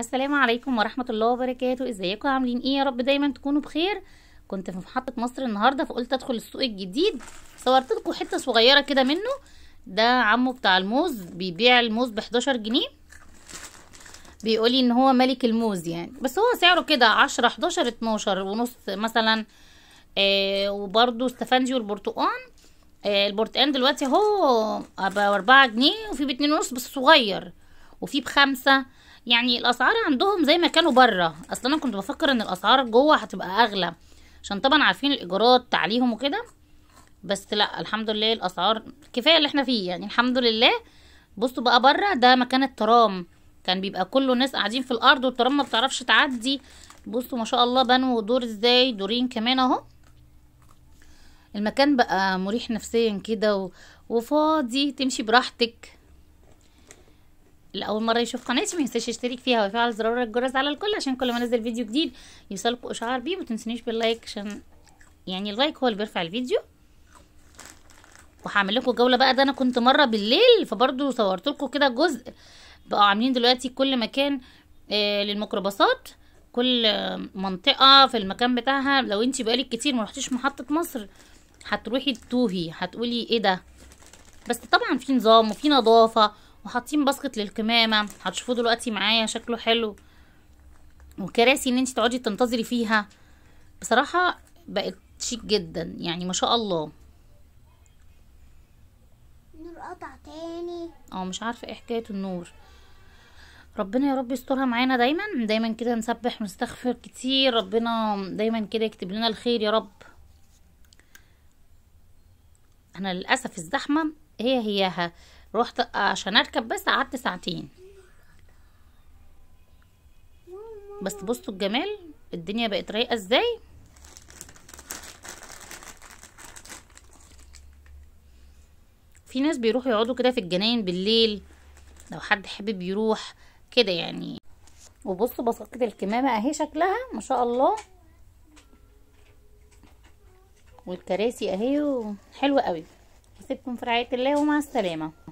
السلام عليكم ورحمة الله وبركاته ازيكم عاملين ايه يا رب دايما تكونوا بخير كنت في محطة مصر النهاردة فقلت ادخل السوق الجديد صورت لكم حتة صغيرة كده منه ده عمه بتاع الموز بيبيع الموز ب 11 جنيه بيقولي ان هو ملك الموز يعني بس هو سعره كده 10 11 12 ونص مثلا آه وبرده استفندي والبرتقان آه البرتقان دلوقتي اهو ب 4 جنيه وفي ب 2 ونص بس صغير وفي بخمسة يعني الاسعار عندهم زي ما كانوا بره اصل انا كنت بفكر ان الاسعار جوه هتبقى اغلى عشان طبعا عارفين الايجارات تعليهم وكده بس لا الحمد لله الاسعار كفايه اللي احنا فيه يعني الحمد لله بصوا بقى بره ده مكان الترام كان بيبقى كله ناس قاعدين في الارض والترام ما بتعرفش تعدي بصوا ما شاء الله بنوا دور ازاي دورين كمان اهو المكان بقى مريح نفسيا كده و... وفاضي تمشي براحتك لأول مرة يشوف قناتي ما ينساش يشترك فيها ويفعل زرار الجرس على الكل عشان كل ما انزل فيديو جديد يوصلكوا إشعار بيه ومتنسونيش باللايك عشان يعني اللايك هو اللي بيرفع الفيديو وهعمل لكم جوله بقى ده انا كنت مره بالليل فبرضه صورت لكم كده جزء بقوا عاملين دلوقتي كل مكان آه للميكروباصات كل منطقه في المكان بتاعها لو انت بقالك كتير ما رحتيش محطه مصر هتروحي تتوهي هتقولي ايه ده بس طبعا في نظام وفي نظافه وحاطين باسكت للكمامه هتشوفوه دلوقتي معايا شكله حلو وكراسي ان انت تقعدي تنتظري فيها بصراحه بقت شيك جدا يعني ما شاء الله النور قطع تاني اه مش عارفه ايه حكايه النور ربنا يا رب يسترها معانا دايما دايما كده نسبح ونستغفر كتير ربنا دايما كده يكتب لنا الخير يا رب انا للاسف الزحمه هي هياها رحت عشان اركب بس قعدت ساعتين بس بصوا الجمال الدنيا بقت رايقه ازاي في ناس بيروحوا يقعدوا كده في الجناين بالليل لو حد حابب يروح كده يعني وبصوا بساطة الكمامة اهي شكلها ما شاء الله والكراسي اهي حلوة قوي اسيبكم في رعاية الله ومع السلامة